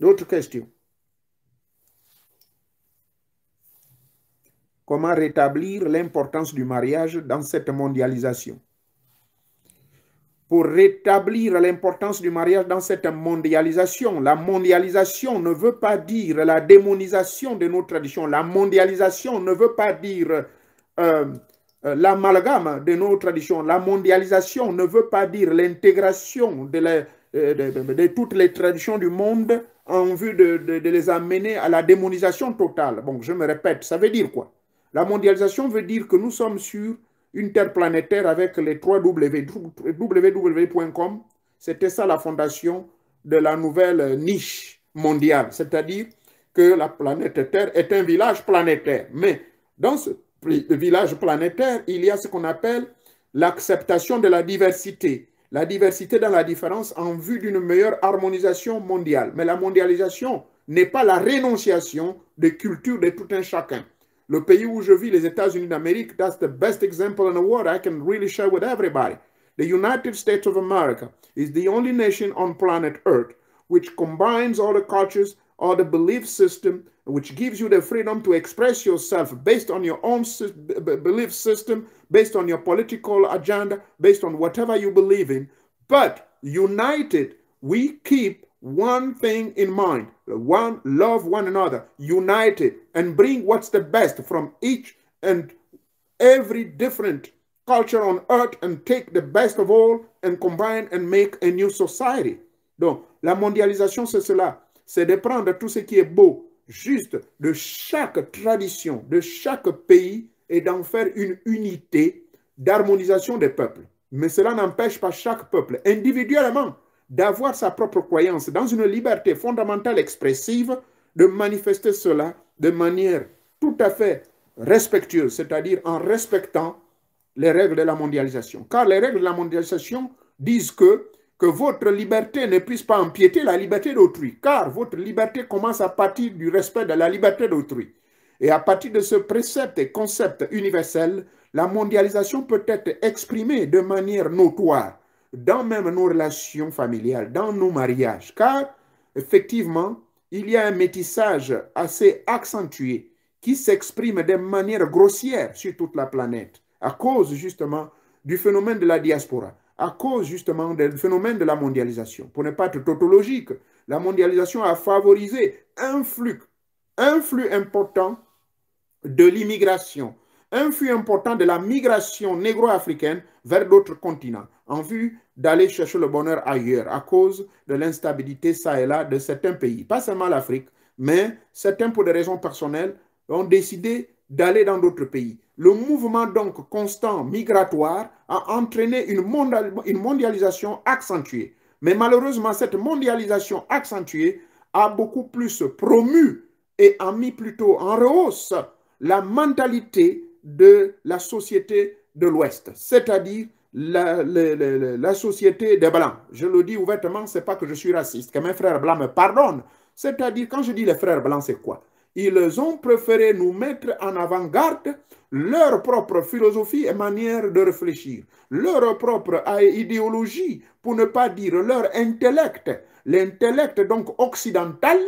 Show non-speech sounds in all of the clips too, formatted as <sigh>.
D'autres questions Comment rétablir l'importance du mariage dans cette mondialisation Pour rétablir l'importance du mariage dans cette mondialisation, la mondialisation ne veut pas dire la démonisation de nos traditions. La mondialisation ne veut pas dire euh, euh, l'amalgame de nos traditions. La mondialisation ne veut pas dire l'intégration de la euh, de, toutes les traditions du monde en vue de, les amener à la démonisation totale. Bon, je me répète, ça veut dire quoi La mondialisation veut dire que nous sommes sur une terre planétaire avec les 3 www.com. C'était ça la fondation de la nouvelle niche mondiale, c'est-à-dire que la planète Terre est un village planétaire. Mais dans ce village planétaire, il y a ce qu'on appelle l'acceptation de la diversité, la diversité dans la différence en vue d'une meilleure harmonisation mondiale. Mais la mondialisation n'est pas la renonciation des cultures de tout un chacun. Le pays où je vis, les États-Unis d'Amérique, that's the best example in the world I can really share with everybody. The United States of America is the only nation on planet Earth which combines all the cultures, all the belief systems, which gives you the freedom to express yourself based on your own belief system, based on your political agenda, based on whatever you believe in. But united, we keep one thing in mind one love one another united and bring what's the best from each and every different culture on earth and take the best of all and combine and make a new society donc la mondialisation c'est cela c'est de prendre tout ce qui est beau juste de chaque tradition, de chaque pays, et d'en faire une unité d'harmonisation des peuples. Mais cela n'empêche pas chaque peuple, individuellement, d'avoir sa propre croyance dans une liberté fondamentale expressive, de manifester cela de manière tout à fait respectueuse, c'est-à-dire en respectant les règles de la mondialisation. Car les règles de la mondialisation disent que que votre liberté ne puisse pas empiéter la liberté d'autrui, car votre liberté commence à partir du respect de la liberté d'autrui. Et à partir de ce précepte et concept universel, la mondialisation peut être exprimée de manière notoire dans même nos relations familiales, dans nos mariages, car effectivement, il y a un métissage assez accentué qui s'exprime de manière grossière sur toute la planète, à cause justement du phénomène de la diaspora à cause justement du phénomène de la mondialisation. Pour ne pas être tautologique, la mondialisation a favorisé un flux, un flux important de l'immigration, un flux important de la migration négro-africaine vers d'autres continents en vue d'aller chercher le bonheur ailleurs à cause de l'instabilité ça et là de certains pays, pas seulement l'Afrique, mais certains pour des raisons personnelles ont décidé d'aller dans d'autres pays. Le mouvement donc constant migratoire a entraîné une, mondialisation accentuée. Mais malheureusement, cette mondialisation accentuée a beaucoup plus promu et a mis plutôt en rehausse la mentalité de la société de l'Ouest, c'est-à-dire la, société des Blancs. Je le dis ouvertement, c'est pas que je suis raciste, que mes frères Blancs me pardonnent. C'est-à-dire, quand je dis les frères Blancs, c'est quoi ils ont préféré nous mettre en avant-garde leur propre philosophie et manière de réfléchir, leur propre euh, idéologie, pour ne pas dire leur intellect. L'intellect donc occidental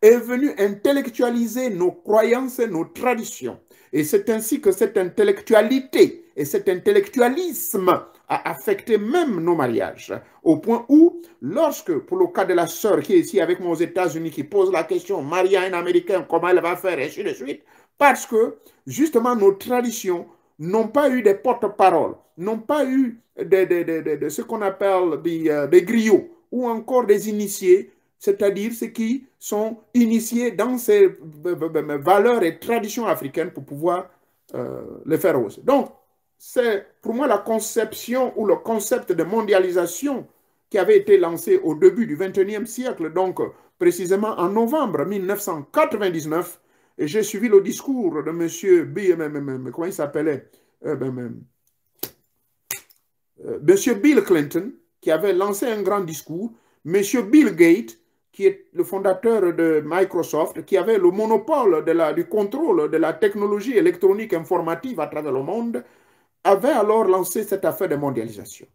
est venu intellectualiser nos croyances et nos traditions. Et c'est ainsi que cette intellectualité et cet intellectualisme a affecté même nos mariages, au point où, lorsque, pour le cas de la sœur qui est ici avec moi aux États-Unis, qui pose la question, maria un Américain, comment elle va faire, et ainsi de suite, parce que, justement, nos traditions n'ont pas eu des porte-paroles, n'ont pas eu de, de, de ce qu'on appelle des, euh, des griots, ou encore des initiés, c'est-à-dire ceux qui sont initiés dans ces euh, euh, valeurs et traditions africaines pour pouvoir les faire hausser. Donc, c'est pour moi la conception ou le concept de mondialisation qui avait été lancé au début du XXIe siècle, donc précisément en novembre 1999. et J'ai suivi le discours de M. comment il s'appelait euh, ben, ben, euh, Monsieur Bill Clinton, qui avait lancé un grand discours, M. Bill Gates, qui est le fondateur de Microsoft, qui avait le monopole du contrôle de la technologie électronique informative à travers le monde, avait alors lancé cette affaire de mondialisation.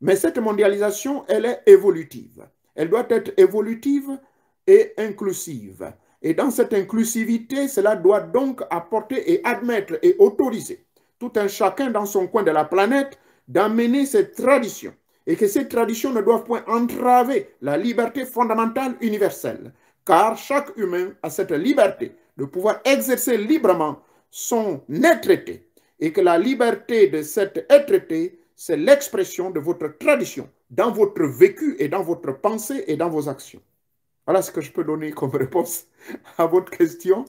Mais cette mondialisation, elle est évolutive. Elle doit être évolutive et inclusive. Et dans cette inclusivité, cela doit donc apporter et admettre et autoriser tout un chacun dans son coin de la planète d'amener ses traditions et que ces traditions ne doivent point entraver la liberté fondamentale universelle, car chaque humain a cette liberté de pouvoir exercer librement son être-été et que la liberté de cet être-té, c'est l'expression de votre tradition dans votre vécu et dans votre pensée et dans vos actions. Voilà ce que je peux donner comme réponse <laughs> à votre question.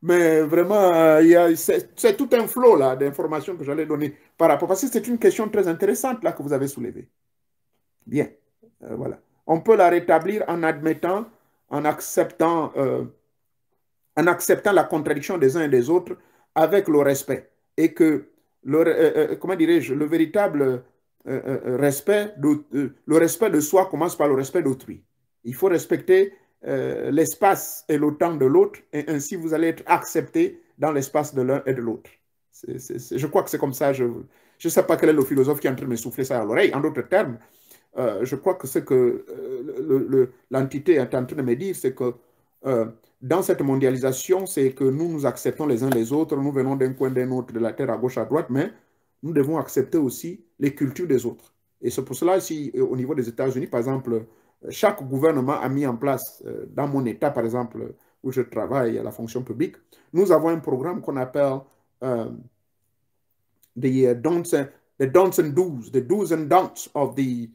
Mais vraiment, euh, c'est tout un flot d'informations que j'allais donner par rapport. Parce que c'est une question très intéressante là que vous avez soulevée. Bien, euh, voilà. On peut la rétablir en admettant, en acceptant, euh, en acceptant la contradiction des uns et des autres avec le respect et que le, euh, euh, euh, comment dirais-je, le véritable respect, de, le respect de soi commence par le respect d'autrui. Il faut respecter l'espace et le temps de l'autre, et ainsi vous allez être accepté dans l'espace de l'un et de l'autre. Je crois que c'est comme ça. Je ne sais pas quel est le philosophe qui est en train de me souffler ça à l'oreille. En d'autres termes, je crois que ce que l'entité est en train de me dire, c'est que dans cette mondialisation, c'est que nous nous acceptons les uns les autres, nous venons d'un coin d'un autre, de la terre à gauche à droite, mais nous devons accepter aussi les cultures des autres. Et c'est pour cela, ici euh, au niveau des États-Unis, par exemple, euh, chaque gouvernement a mis en place, euh, dans mon État, par exemple, où je travaille à la fonction publique, nous avons un programme qu'on appelle the, dons the and Do's, the Do's and Don'ts of the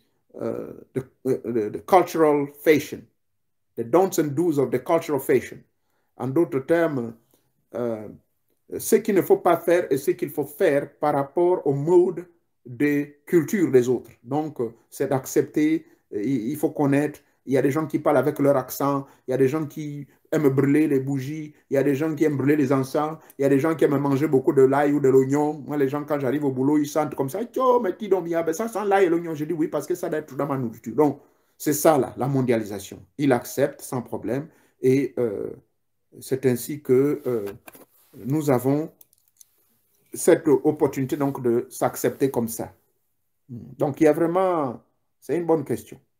Cultural Fashion the don'ts and do's of the culture of fashion. En d'autres termes, euh, ce qu'il ne faut pas faire et ce qu'il faut faire par rapport au mode de culture des autres. Donc, euh, c'est d'accepter, euh, il faut connaître. Il y a des gens qui parlent avec leur accent, il y a des gens qui aiment brûler les bougies, il y a des gens qui aiment brûler les encens, il y a des gens qui aiment manger beaucoup de l'ail ou de l'oignon. Moi, les gens, quand j'arrive au boulot, ils sentent comme ça, Tiens, mais qui donc, ben, ça sent l'ail et l'oignon. Je dis oui, parce que ça doit être dans ma nourriture. Donc, c'est ça, là, la mondialisation. Il accepte sans problème et euh, c'est ainsi que euh, nous avons cette opportunité donc de s'accepter comme ça. Donc, il y a vraiment, c'est une bonne question.